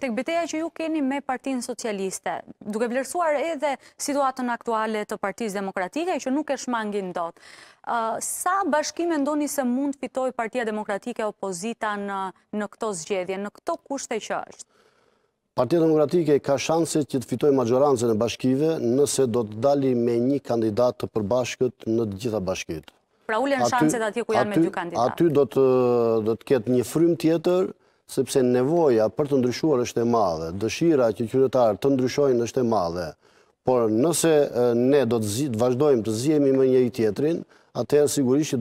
Të këtë beteja që ju keni me partinë socialiste, duke vlerësuar edhe situatën aktuale të partijës demokratike, që nuk e shmangin dot. Sa bashkime ndoni se mund fitoj partia demokratike opozita në këto zgjedhje, në këto kushte që është? Partia demokratike ka shansit që të fitoj majoranse në bashkive nëse do të dali me një kandidat të përbashkët në gjitha bashkit. Pra ule në shansit atje ku janë me dy kandidat? Aty do të ketë një frym tjetër, sepse nevoja për të ndryshuar është e madhe, dëshira që qytetarë të ndryshojnë është e madhe, por nëse ne do të vazhdojmë të zihemi me një i tjetrin, atëherë sigurisht që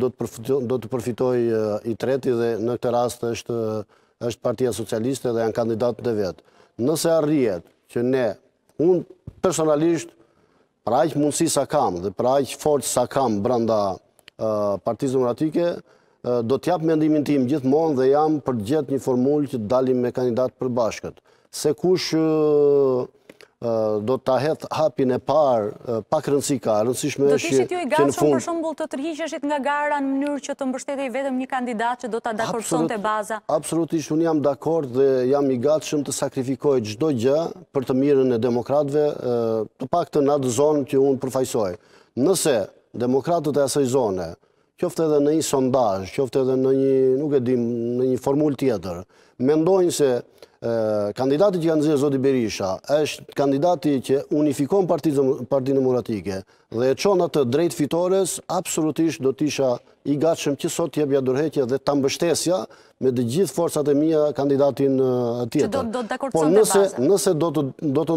do të përfitoj i treti dhe në këtë rast është partia socialiste dhe janë kandidatën dhe vetë. Nëse arrijet që ne, unë personalisht, prajkë mundësi sa kam dhe prajkë forë sa kam branda partizëm ratike, do t'japë mendimin tim gjithmonë dhe jam për gjithë një formullë që dalim me kandidatë për bashkët. Se kush do t'a hetë hapin e parë pak rënsi ka, rënsishme është që në Do t'ishtë i gashëm për shumbull të tërhiqeshit nga gara në mënyrë që të mbështete i vetëm një kandidat që do t'a dakorëson të baza? Absolutisht, unë jam dakorët dhe jam i gatshëm të sakrifikoj gjdo gjë për të mirën e demokratve të pak të në atë zonë që unë përfajsoj. Nëse demokratët e asaj zone qoftë edhe në një sondazh, qoftë edhe në një, nuk e di, në një formulë tjetër, mendojnë se kandidati që kanë zirë Zoti Berisha është kandidati që unifikon partinë demokratike dhe e qonë atë drejt fitores, absolutisht do tisha i gatshëm që sot jebja dërheqja dhe të mbështesja me dhe gjithë forësat e mija kandidatin tjetër. Që do të bazë? Nëse do të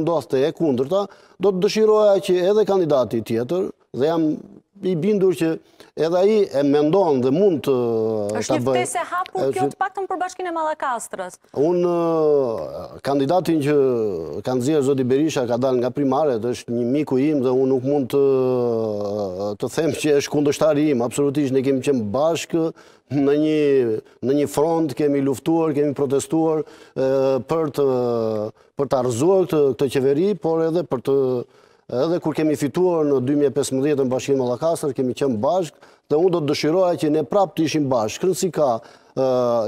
ndodhë të e kundrëta, do të dëshiroja që edhe kandidati tjetër, dhe jam i bindur që edhe i e mendon dhe mund të... është një ftese hapur kjo të pakëm për bashkine Malakastrës? Unë kandidatin që kanë zirë Zoti Berisha ka dalë nga primaret, është një miku im dhe unë nuk mund të them që është kundështari im, absolutisht ne kemi qëmë bashkë në një front, kemi luftuar, kemi protestuar për të arzuar këtë qeveri, por edhe për të edhe kur kemi fituar në 2015 në bashkinë Malakasër, kemi qëmë bashkë, dhe unë do të dëshiroja që ne prapë të ishim bashkë. Kërën si ka,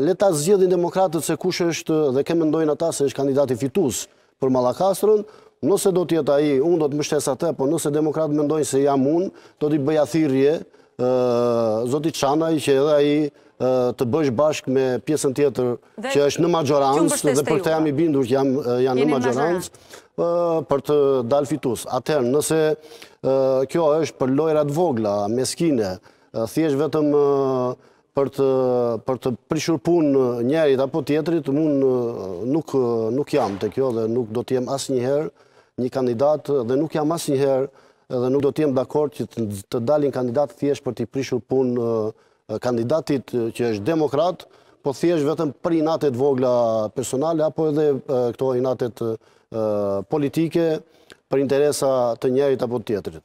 leta zgjedhin demokratët se kush është dhe kemë ndojnë ata se është kandidati fitus për Malakasërën, nëse do tjetë aji, unë do të mështesa te, po nëse demokratët më ndojnë se jam unë, do t'i bëja thirje, Zoti Çanaj që edhe ai të bësh bashkë me pjesën tjetër që është në majorancë dhe për të jam i bindur që jam janë në majorancë për të dal fitus. Atëherë, nëse kjo është për lojra të vogla, meskine, thjesht vetëm për të për të prishur pun njërit apo tjetrit, unë nuk nuk jam te kjo dhe nuk do të jem asnjëherë një kandidat dhe nuk jam asnjëherë njëherë edhe nuk do t'jem d'akord që të dalin kandidat thjesht për t'i prishur pun kandidatit që është demokrat, po thjesht vetëm për inatet vogla personale apo edhe këto inatet politike për interesa të njerit apo të tjetrit.